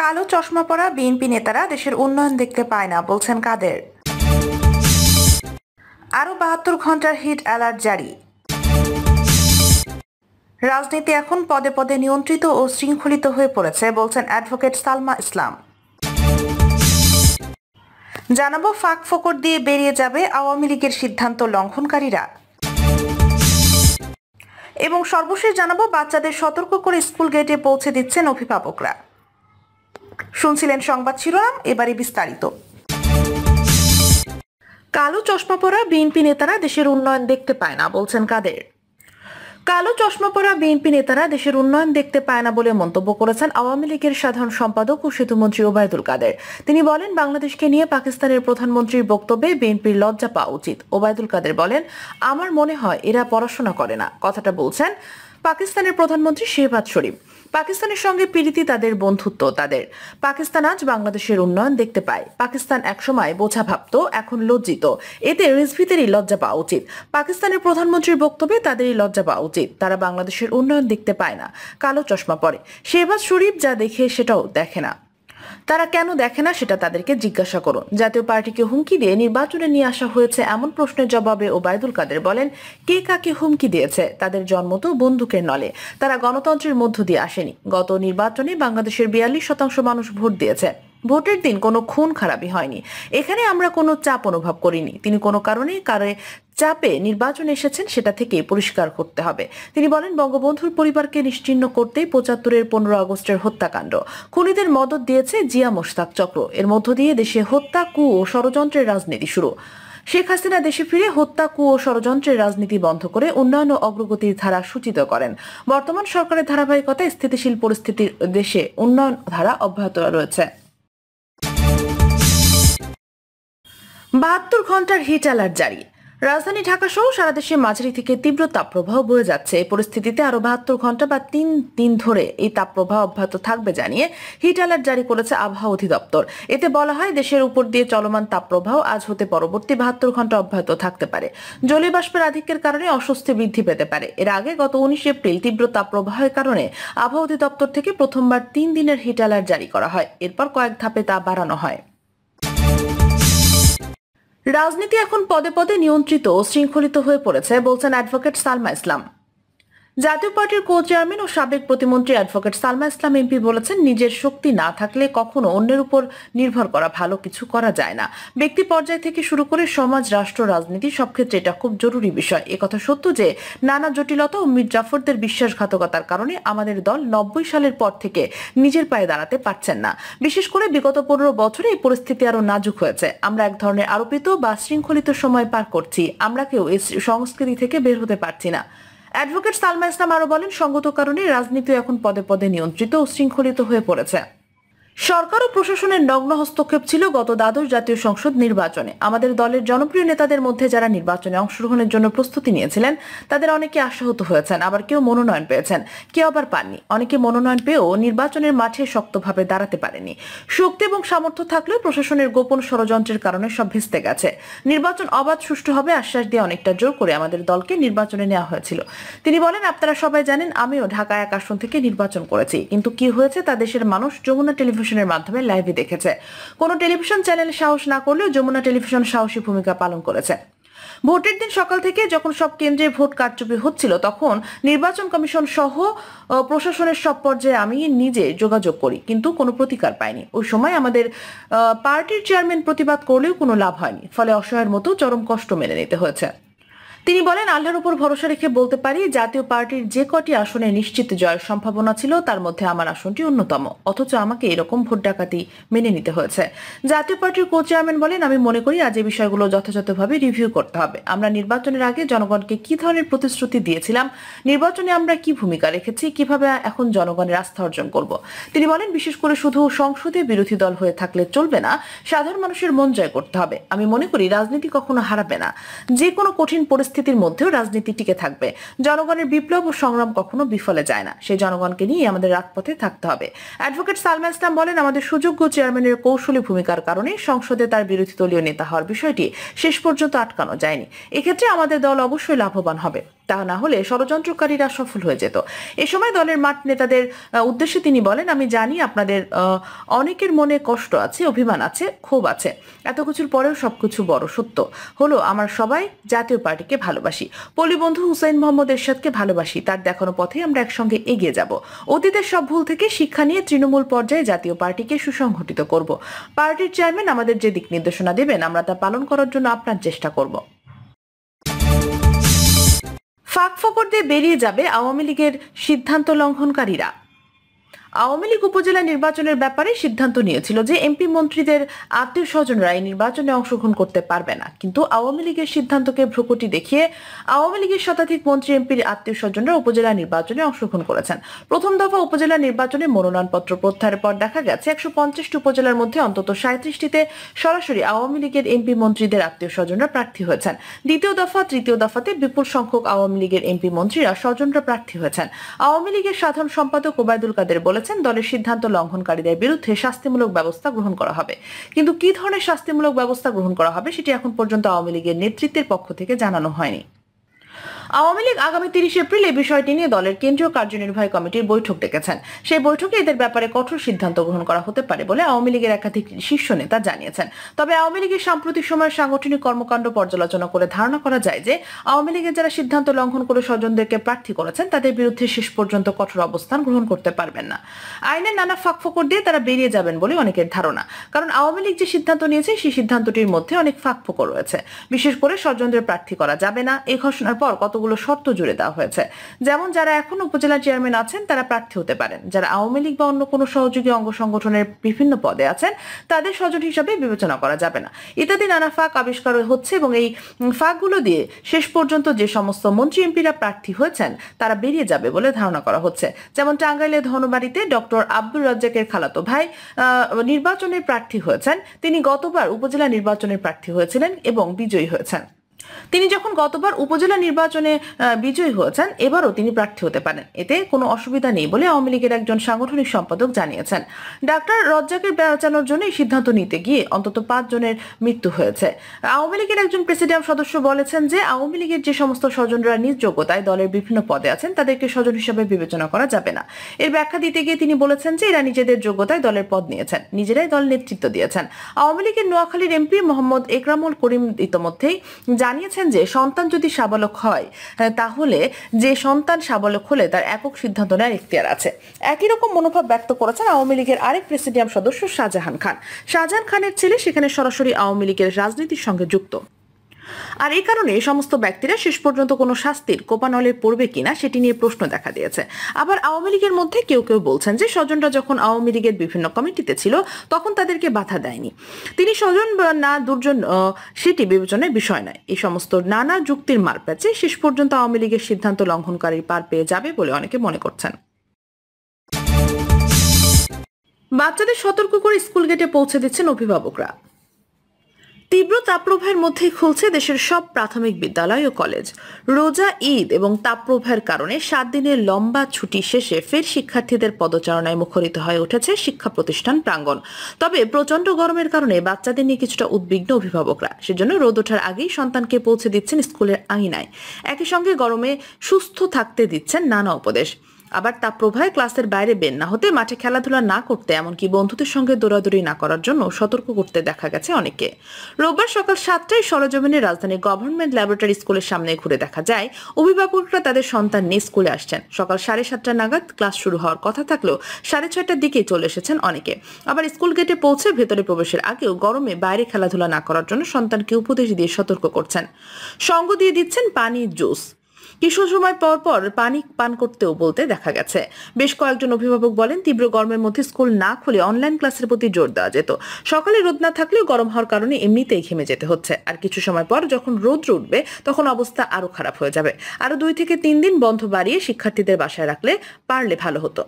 কালো চশমা পরা বিএনপি নেতারা দেশের উন্নয়ন দেখতে পায় না বলছেন কাদের আরও বাহাত্তর ঘন্টার হিট অ্যালার্ট জারি রাজনীতি এখন পদে পদে নিয়ন্ত্রিত ও শৃঙ্খলিত হয়ে পড়েছে বলছেন অ্যাডভোকেট সালমা ইসলাম জানাবো ফাঁক ফোকর দিয়ে বেরিয়ে যাবে আওয়ামী লীগের সিদ্ধান্ত লঙ্ঘনকারীরা এবং সর্বশেষ জানাবো বাচ্চাদের সতর্ক করে স্কুল গেটে পৌঁছে দিচ্ছেন অভিভাবকরা শুনছিলেন সংবাদ শিরোনাম এবারে বিস্তারিত কালো চশমা পরা বিএনপি নেতারা দেশের উন্নয়ন দেখতে পায় না বলছেন কাদের কালো চশমা পরা বিএনপি নেতারা দেশের উন্নয়ন দেখতে পায় না বলে মন্তব্য করেছেন আওয়ামী লীগের সাধারণ সম্পাদক ও সেতুমন্ত্রী ওবায়দুল কাদের তিনি বলেন বাংলাদেশকে নিয়ে পাকিস্তানের প্রধানমন্ত্রীর বক্তব্যে বিএনপির লজ্জা পাওয়া উচিত ওবায়দুল কাদের বলেন আমার মনে হয় এরা পড়াশোনা করে না কথাটা বলছেন পাকিস্তানের প্রধানমন্ত্রী শেহবাজ শরীফ পাকিস্তানের সঙ্গে পীড়িতি তাদের বন্ধুত্ব তাদের পাকিস্তান আজ বাংলাদেশের উন্নয়ন দেখতে পায় পাকিস্তান একসময় বোঝা ভাবত এখন লজ্জিত এতে রিজভিতেরই লজ্জা পাওয়া উচিত পাকিস্তানের প্রধানমন্ত্রীর বক্তব্যে তাদেরই লজ্জা পাওয়া উচিত তারা বাংলাদেশের উন্নয়ন দেখতে পায় না কালো চশমা পরে শেহবাজ শরীফ যা দেখে সেটাও দেখে না তারা কেন দেখে না সেটা তাদেরকে জিজ্ঞাসা করো জাতীয় পার্টিকে হুমকি দিয়ে নির্বাচনে নিয়ে আসা হয়েছে এমন প্রশ্নের জবাবে ওবায়দুল কাদের বলেন কে কাকে হুমকি দিয়েছে তাদের জন্ম তো বন্দুকের নলে তারা গণতন্ত্রের মধ্য দিয়ে আসেনি গত নির্বাচনে বাংলাদেশের বিয়াল্লিশ শতাংশ মানুষ ভোট দিয়েছে ভোটের দিন কোনো খুন খারাপি হয়নি এখানে আমরা কোনো চাপ অনুভব করিনি তিনি কোনো কারণে কারে চাপে নির্বাচন এসেছেন সেটা থেকে পরিষ্কার করতে হবে তিনি বলেন বঙ্গবন্ধুর পরিবারকে নিশ্চিন্ন করতেই পঁচাত্তরের পনেরো আগস্টের হত্যাকাণ্ড খুনিদের মদত দিয়েছে জিয়া মোস্তাক চক্র এর মধ্য দিয়ে দেশে হত্যা কু ও ষড়যন্ত্রের রাজনীতি শুরু শেখ হাসিনা দেশে ফিরে হত্যা কু ও ষড়যন্ত্রের রাজনীতি বন্ধ করে উন্নয়ন ও অগ্রগতির ধারা সূচিত করেন বর্তমান সরকারের ধারাবাহিকতায় স্থিতিশীল পরিস্থিতির দেশে উন্নয়ন ধারা অব্যাহত রয়েছে বাহাত্তর ঘন্টার হিট অ্যালার্ট জারি রাজধানী ঢাকা সহ সারা মাঝারি থেকে তীব্র তাপপ্রবাহ বয়ে যাচ্ছে এই পরিস্থিতিতে আরও বাহাত্তর ঘন্টা বা তিন দিন ধরে এই তাপপ্রবাহ অব্যাহত থাকবে জানিয়ে হিট অ্যালার্ট জারি করেছে আবহাওয়া অধিদপ্তর এতে বলা হয় দেশের উপর দিয়ে চলমান তাপপ্রবাহ আজ হতে পরবর্তী বাহাত্তর ঘন্টা অব্যাহত থাকতে পারে জলীয় বাষ্পের আধিক্যের কারণে অস্বস্তি বৃদ্ধি পেতে পারে এর আগে গত উনিশ এপ্রিল তীব্র তাপপ্রবাহের কারণে আবহাওয়া অধিদপ্তর থেকে প্রথমবার তিন দিনের হিট অ্যালার্ট জারি করা হয় এরপর কয়েক ধাপে তা বাড়ানো হয় রাজনীতি এখন পদে পদে নিয়ন্ত্রিত ও শৃঙ্খলিত হয়ে পড়েছে বলছেন অ্যাডভোকেট সালমা ইসলাম জাতীয় পার্টির কো চেয়ারম্যান ও সাবেক প্রতিমন্ত্রী অ্যাডভোকেট সালমা ইসলাম এমপি বলেছেন নিজের শক্তি না থাকলে কখনো অন্যের উপর নির্ভর করা ভালো কিছু করা যায় না ব্যক্তি পর্যায় থেকে শুরু করে সমাজ রাষ্ট্র রাজনীতি সব ক্ষেত্রে এটা খুব জরুরি বিষয় একথা সত্য যে নানা জটিলতা ও মির জাফরদের বিশ্বাসঘাতকতার কারণে আমাদের দল নব্বই সালের পর থেকে নিজের পায়ে দাঁড়াতে পারছেন না বিশেষ করে বিগত পনেরো বছরে এই পরিস্থিতি আরও নাজুক হয়েছে আমরা এক ধরনের আরোপিত বা শৃঙ্খলিত সময় পার করছি আমরা কেউ এই সংস্কৃতি থেকে বের হতে পারছি না অ্যাডভোকেট সালমা ইসলাম আরো বলেন সঙ্গত কারণে রাজনীতি এখন পদে পদে নিয়ন্ত্রিত ও শৃঙ্খলিত হয়ে পড়েছে সরকার ও প্রশাসনের নগ্ন হস্তক্ষেপ ছিল গত দ্বাদশ জাতীয় সংসদ নির্বাচনে আমাদের দলের জনপ্রিয় নেতাদের মধ্যে যারা নির্বাচনে অংশগ্রহণের জন্য প্রস্তুতি নিয়েছিলেন তাদের অনেকে আশাহত হয়েছেন আবার কেউ মনোনয়ন পেয়েছেন কেউ আবার পাননি অনেকে মনোনয়ন পেয়েও নির্বাচনের মাঠে শক্তভাবে দাঁড়াতে পারেনি শক্তি এবং সামর্থ্য থাকলেও প্রশাসনের গোপন ষড়যন্ত্রের কারণে সব ভেস্তে গেছে নির্বাচন অবাধ সুষ্ঠু হবে আশ্বাস দিয়ে অনেকটা জোর করে আমাদের দলকে নির্বাচনে নেওয়া হয়েছিল তিনি বলেন আপনারা সবাই জানেন আমিও ঢাকায় এক আসন থেকে নির্বাচন করেছি কিন্তু কি হয়েছে তা দেশের মানুষ যমুনা টেলিভিশন টেলিভিশনের মাধ্যমে লাইভে দেখেছে কোনো টেলিভিশন চ্যানেল সাহস না করলেও যমুনা টেলিভিশন সাহসী ভূমিকা পালন করেছে ভোটের দিন সকাল থেকে যখন সব কেন্দ্রে ভোট কারচুপি হচ্ছিল তখন নির্বাচন কমিশন সহ প্রশাসনের সব পর্যায়ে আমি নিজে যোগাযোগ করি কিন্তু কোনো প্রতিকার পাইনি ওই সময় আমাদের পার্টির চেয়ারম্যান প্রতিবাদ করলেও কোনো লাভ হয়নি ফলে অসহায়ের মতো চরম কষ্ট মেনে নিতে হয়েছে তিনি বলেন আল্লাহর উপর ভরসা রেখে বলতে পারি জাতীয় পার্টির যে কটি আসনে নিশ্চিত জয়ের সম্ভাবনা ছিল তার মধ্যে আমার আসনটি অন্যতম অথচ আমাকে এরকম ভোট ডাকাতি মেনে নিতে হয়েছে জাতীয় পার্টির কো চেয়ারম্যান বলেন আমি মনে করি আজ এই বিষয়গুলো যথাযথভাবে রিভিউ করতে হবে আমরা নির্বাচনের আগে জনগণকে কি ধরনের প্রতিশ্রুতি দিয়েছিলাম নির্বাচনে আমরা কি ভূমিকা রেখেছি কিভাবে এখন জনগণের আস্থা অর্জন করব তিনি বলেন বিশেষ করে শুধু সংসদে বিরোধী দল হয়ে থাকলে চলবে না সাধারণ মানুষের মন জয় করতে হবে আমি মনে করি রাজনীতি কখনো হারাবে না যে কোনো কঠিন পরিস্থিতি পরিস্থিতির মধ্যেও রাজনীতি টিকে থাকবে জনগণের বিপ্লব ও সংগ্রাম কখনো বিফলে যায় না সেই জনগণকে নিয়ে আমাদের রাজপথে থাকতে হবে অ্যাডভোকেট সালমান ইসলাম বলেন আমাদের সুযোগ্য চেয়ারম্যানের কৌশলী ভূমিকার কারণে সংসদে তার বিরোধী দলীয় নেতা হওয়ার বিষয়টি শেষ পর্যন্ত আটকানো যায়নি এক্ষেত্রে আমাদের দল অবশ্যই লাভবান হবে তা না হলে ষড়যন্ত্রকারীরা সফল হয়ে যেত এ সময় দলের মাঠ নেতাদের উদ্দেশ্যে তিনি বলেন আমি জানি আপনাদের অনেকের মনে কষ্ট আছে অভিমান আছে ক্ষোভ আছে এত কিছুর পরেও সবকিছু বড় সত্য হলো আমার সবাই জাতীয় পার্টিকে ভালোবাসি পলিবন্ধু হুসাইন মোহাম্মদ এরশাদকে ভালোবাসি তার দেখানো পথে আমরা একসঙ্গে এগিয়ে যাব অতীতের সব ভুল থেকে শিক্ষা নিয়ে তৃণমূল পর্যায়ে জাতীয় পার্টিকে সুসংগঠিত করব পার্টির চেয়ারম্যান আমাদের যে দিক নির্দেশনা দেবেন আমরা তা পালন করার জন্য আপনার চেষ্টা করব ফাঁক ফকর দিয়ে বেরিয়ে যাবে আওয়ামী লীগের সিদ্ধান্ত লঙ্ঘনকারীরা আওয়ামী লীগ উপজেলা নির্বাচনের ব্যাপারে সিদ্ধান্ত নিয়েছিল যে এমপি মন্ত্রীদের আত্মীয় স্বজনরা এই নির্বাচনে অংশগ্রহণ করতে পারবে না কিন্তু আওয়ামী লীগের সিদ্ধান্তকে ভ্রুকুটি দেখিয়ে আওয়ামী লীগের শতাধিক মন্ত্রী এমপির আত্মীয় স্বজনরা উপজেলা নির্বাচনে অংশগ্রহণ করেছেন প্রথম দফা উপজেলা নির্বাচনে মনোনয়নপত্র প্রত্যাহারের পর দেখা গেছে একশো পঞ্চাশটি উপজেলার মধ্যে অন্তত সাঁত্রিশটিতে সরাসরি আওয়ামী লীগের এমপি মন্ত্রীদের আত্মীয় স্বজনরা প্রার্থী হয়েছেন দ্বিতীয় দফা তৃতীয় দফাতে বিপুল সংখ্যক আওয়ামী লীগের এমপি মন্ত্রীরা স্বজনরা প্রার্থী হয়েছেন আওয়ামী লীগের সাধারণ সম্পাদক ওবায়দুল কাদের বলেছেন বলেছেন দলের সিদ্ধান্ত লঙ্ঘনকারীদের বিরুদ্ধে শাস্তিমূলক ব্যবস্থা গ্রহণ করা হবে কিন্তু কি ধরনের শাস্তিমূলক ব্যবস্থা গ্রহণ করা হবে সেটি এখন পর্যন্ত আওয়ামী লীগের নেতৃত্বের পক্ষ থেকে জানানো হয়নি আওয়ামী লীগ আগামী তিরিশ এপ্রিল এই বিষয়টি নিয়ে দলের কেন্দ্রীয় কার্যনির্বাহী কমিটির বৈঠক ডেকেছেন সেই বৈঠকে এদের ব্যাপারে কঠোর সিদ্ধান্ত গ্রহণ করা হতে পারে বলে আওয়ামী লীগের একাধিক শীর্ষ নেতা জানিয়েছেন তবে আওয়ামী লীগের সাম্প্রতিক সময়ের সাংগঠনিক কর্মকাণ্ড পর্যালোচনা করে ধারণা করা যায় যে আওয়ামী লীগের যারা সিদ্ধান্ত লঙ্ঘন করে স্বজনদেরকে প্রার্থী করেছেন তাদের বিরুদ্ধে শেষ পর্যন্ত কঠোর অবস্থান গ্রহণ করতে পারবেন না আইনের নানা ফাঁকফোকর দিয়ে তারা বেরিয়ে যাবেন বলে অনেকের ধারণা কারণ আওয়ামী লীগ যে সিদ্ধান্ত নিয়েছে সেই সিদ্ধান্তটির মধ্যে অনেক ফাঁকফোকর রয়েছে বিশেষ করে স্বজনদের প্রার্থী করা যাবে না এই ঘোষণার পর কতগুলো কতগুলো শর্ত জুড়ে দেওয়া হয়েছে যেমন যারা এখন উপজেলা চেয়ারম্যান আছেন তারা প্রার্থী হতে পারেন যারা আওয়ামী লীগ বা অন্য কোনো সহযোগী অঙ্গ সংগঠনের বিভিন্ন পদে আছেন তাদের সজন হিসাবে বিবেচনা করা যাবে না ইত্যাদি নানা ফাঁক আবিষ্কার হচ্ছে এবং এই ফাঁকগুলো দিয়ে শেষ পর্যন্ত যে সমস্ত মন্ত্রী এমপিরা প্রার্থী হয়েছেন তারা বেরিয়ে যাবে বলে ধারণা করা হচ্ছে যেমন টাঙ্গাইলের ধনবাড়িতে ডক্টর আব্দুল রাজ্জাকের খালাতো ভাই নির্বাচনের প্রার্থী হয়েছেন তিনি গতবার উপজেলা নির্বাচনের প্রার্থী হয়েছিলেন এবং বিজয়ী হয়েছেন তিনি যখন গতবার উপজেলা নির্বাচনে বিজয়ী হয়েছেন এবারও তিনি প্রার্থী হতে পারেন এতে কোনো অসুবিধা নেই বলে আওয়ামী লীগের একজন সাংগঠনিক সম্পাদক জানিয়েছেন ডাক্তার রজ্জাকের বেড়াচানোর জন্য এই সিদ্ধান্ত নিতে গিয়ে অন্তত পাঁচ জনের মৃত্যু হয়েছে আওয়ামী লীগের একজন প্রেসিডিয়াম সদস্য বলেছেন যে আওয়ামী লীগের যে সমস্ত স্বজনরা নিজ যোগ্যতায় দলের বিভিন্ন পদে আছেন তাদেরকে স্বজন হিসেবে বিবেচনা করা যাবে না এর ব্যাখ্যা দিতে গিয়ে তিনি বলেছেন যে এরা নিজেদের যোগ্যতায় দলের পদ নিয়েছেন নিজেরাই দল নেতৃত্ব দিয়েছেন আওয়ামী লীগের নোয়াখালীর এমপি মোহাম্মদ একরামুল করিম ইতিমধ্যেই জান জানিয়েছেন যে সন্তান যদি সাবালক হয় হ্যাঁ, তাহলে যে সন্তান সাবালক হলে তার একক সিদ্ধান্ত নেওয়ার ইখতিয়ার আছে একই রকম মনোভাব ব্যক্ত করেছেন আওয়ামী লীগের আরেক প্রেসিডিয়াম সদস্য শাহজাহান খান শাহজাহান খানের ছেলে সেখানে সরাসরি আওয়ামী লীগের রাজনীতির সঙ্গে যুক্ত আর এই কারণে সমস্ত ব্যক্তিরা শেষ পর্যন্ত কোনো শাস্তির কোপানলে পড়বে কিনা সেটি নিয়ে প্রশ্ন দেখা দিয়েছে আবার আওয়ামী লীগের মধ্যে কেউ কেউ বলছেন যে স্বজনরা যখন আওয়ামী লীগের বিভিন্ন কমিটিতে ছিল তখন তাদেরকে বাধা দেয়নি তিনি স্বজন না দুর্জন সেটি বিবেচনায় বিষয় নয় এই সমস্ত নানা যুক্তির মারপ্যাচে শেষ পর্যন্ত আওয়ামী লীগের সিদ্ধান্ত লঙ্ঘনকারী পার পেয়ে যাবে বলে অনেকে মনে করছেন বাচ্চাদের সতর্ক করে স্কুল গেটে পৌঁছে দিচ্ছেন অভিভাবকরা তীব্র তাপপ্রবাহের মধ্যে খুলছে দেশের সব প্রাথমিক বিদ্যালয় ও কলেজ রোজা ঈদ এবং তাপপ্রবাহের কারণে সাত দিনের লম্বা ছুটি শেষে ফের শিক্ষার্থীদের পদচারণায় মুখরিত হয়ে উঠেছে শিক্ষা প্রতিষ্ঠান প্রাঙ্গণ তবে প্রচণ্ড গরমের কারণে বাচ্চাদের নিয়ে কিছুটা উদ্বিগ্ন অভিভাবকরা সেজন্য রোদ ওঠার আগেই সন্তানকে পৌঁছে দিচ্ছেন স্কুলের আঙিনায় একই সঙ্গে গরমে সুস্থ থাকতে দিচ্ছেন নানা উপদেশ আবার তা প্রভায় ক্লাসের বাইরে বের না হতে মাঠে খেলাধুলা না করতে এমনকি বন্ধুদের সঙ্গে দৌড়াদৌড়ি না করার জন্য সতর্ক করতে দেখা গেছে অনেকে রোববার সকাল সাতটায় সরজমিনে রাজধানীর গভর্নমেন্ট ল্যাবরেটরি স্কুলের সামনে ঘুরে দেখা যায় অভিভাবকরা তাদের সন্তান নিয়ে স্কুলে আসছেন সকাল সাড়ে সাতটা নাগাদ ক্লাস শুরু হওয়ার কথা থাকলেও সাড়ে ছয়টার দিকে চলে এসেছেন অনেকে আবার স্কুল গেটে পৌঁছে ভেতরে প্রবেশের আগেও গরমে বাইরে খেলাধুলা না করার জন্য সন্তানকে উপদেশ দিয়ে সতর্ক করছেন সঙ্গ দিয়ে দিচ্ছেন পানি জুস কিছু সময় পর পর পানি পান করতেও বলতে দেখা গেছে বেশ কয়েকজন অভিভাবক বলেন তীব্র গরমের মধ্যে স্কুল না খুলে অনলাইন ক্লাসের প্রতি জোর দেওয়া যেত সকালে রোদ না থাকলেও গরম হওয়ার কারণে এমনিতেই ঘেমে যেতে হচ্ছে আর কিছু সময় পর যখন রোদ উঠবে তখন অবস্থা আরও খারাপ হয়ে যাবে আরও দুই থেকে তিন দিন বন্ধ বাড়িয়ে শিক্ষার্থীদের বাসায় রাখলে পারলে ভালো হতো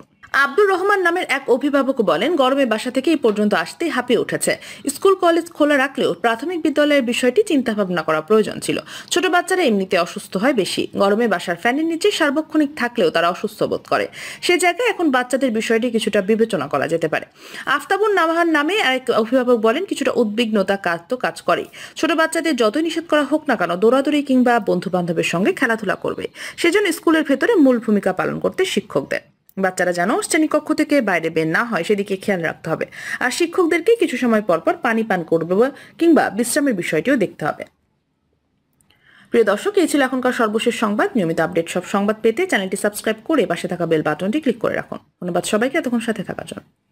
আব্দুর রহমান নামের এক অভিভাবক বলেন গরমে বাসা থেকে এই পর্যন্ত আসতে হাঁপিয়ে উঠেছে স্কুল কলেজ খোলা রাখলেও প্রাথমিক বিদ্যালয়ের বিষয়টি চিন্তা ভাবনা করা প্রয়োজন ছিল ছোট বাচ্চারা এমনিতে অসুস্থ হয় বেশি গরমে বাসার ফ্যানের নিচে সার্বক্ষণিক থাকলেও তারা অসুস্থ বোধ করে সে জায়গায় এখন বাচ্চাদের বিষয়টি কিছুটা বিবেচনা করা যেতে পারে আফতাবুন নামাহার নামে এক অভিভাবক বলেন কিছুটা উদ্বিগ্নতা কাজ তো কাজ করে ছোট বাচ্চাদের যতই নিষেধ করা হোক না কেন দৌড়াদৌড়ি কিংবা বন্ধু বান্ধবের সঙ্গে খেলাধুলা করবে সেজন্য স্কুলের ভেতরে মূল ভূমিকা পালন করতে শিক্ষকদের বাচ্চারা যেন শ্রেণীকক্ষ থেকে বাইরে বের না হয় সেদিকে খেয়াল রাখতে হবে আর শিক্ষকদেরকে কিছু সময় পরপর পানি পান করবে কিংবা বিশ্রামের বিষয়টিও দেখতে হবে প্রিয় দর্শক এই ছিল এখনকার সর্বশেষ সংবাদ নিয়মিত আপডেট সব সংবাদ পেতে চ্যানেলটি সাবস্ক্রাইব করে পাশে থাকা বেল বাটনটি ক্লিক করে রাখুন ধন্যবাদ সবাইকে এতক্ষণ সাথে থাকার জন্য